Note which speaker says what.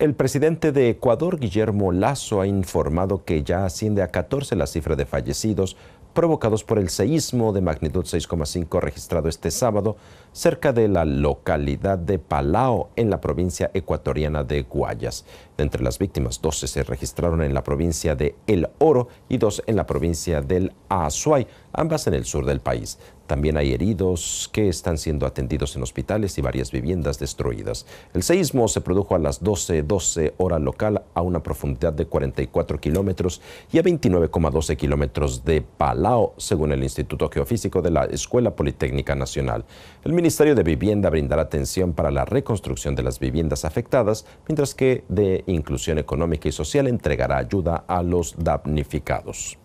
Speaker 1: El presidente de Ecuador, Guillermo Lazo, ha informado que ya asciende a 14 la cifra de fallecidos provocados por el seísmo de magnitud 6,5 registrado este sábado cerca de la localidad de Palao en la provincia ecuatoriana de Guayas. De entre las víctimas, 12 se registraron en la provincia de El Oro y dos en la provincia del Azuay, ambas en el sur del país. También hay heridos que están siendo atendidos en hospitales y varias viviendas destruidas. El seísmo se produjo a las 12.12 hora local a una profundidad de 44 kilómetros y a 29,12 kilómetros de Palau, según el Instituto Geofísico de la Escuela Politécnica Nacional. El Ministerio de Vivienda brindará atención para la reconstrucción de las viviendas afectadas, mientras que de Inclusión Económica y Social entregará ayuda a los damnificados.